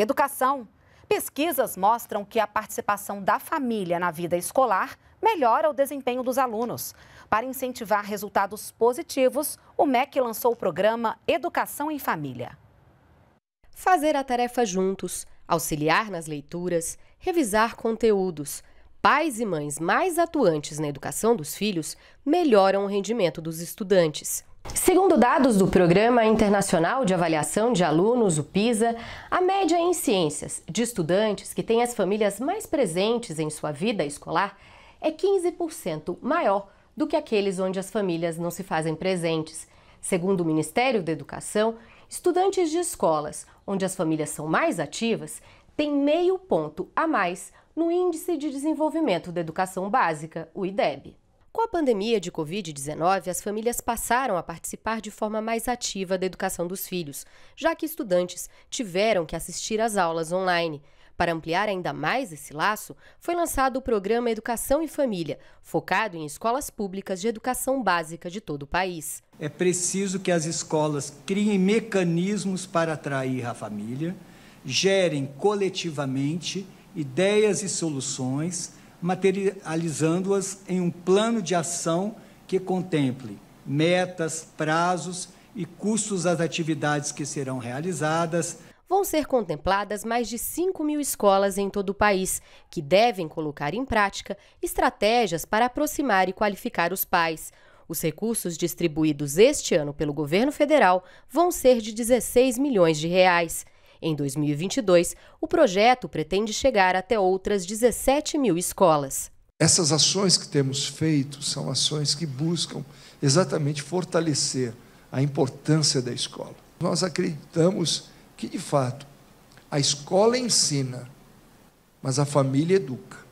Educação. Pesquisas mostram que a participação da família na vida escolar melhora o desempenho dos alunos. Para incentivar resultados positivos, o MEC lançou o programa Educação em Família. Fazer a tarefa juntos, auxiliar nas leituras, revisar conteúdos. Pais e mães mais atuantes na educação dos filhos melhoram o rendimento dos estudantes. Segundo dados do Programa Internacional de Avaliação de Alunos, o PISA, a média em ciências de estudantes que têm as famílias mais presentes em sua vida escolar é 15% maior do que aqueles onde as famílias não se fazem presentes. Segundo o Ministério da Educação, estudantes de escolas onde as famílias são mais ativas têm meio ponto a mais no Índice de Desenvolvimento da Educação Básica, o IDEB. Com a pandemia de Covid-19, as famílias passaram a participar de forma mais ativa da educação dos filhos, já que estudantes tiveram que assistir às aulas online. Para ampliar ainda mais esse laço, foi lançado o programa Educação e Família, focado em escolas públicas de educação básica de todo o país. É preciso que as escolas criem mecanismos para atrair a família, gerem coletivamente ideias e soluções materializando-as em um plano de ação que contemple metas, prazos e custos das atividades que serão realizadas. Vão ser contempladas mais de 5 mil escolas em todo o país, que devem colocar em prática estratégias para aproximar e qualificar os pais. Os recursos distribuídos este ano pelo governo federal vão ser de 16 milhões de reais. Em 2022, o projeto pretende chegar até outras 17 mil escolas. Essas ações que temos feito são ações que buscam exatamente fortalecer a importância da escola. Nós acreditamos que, de fato, a escola ensina, mas a família educa.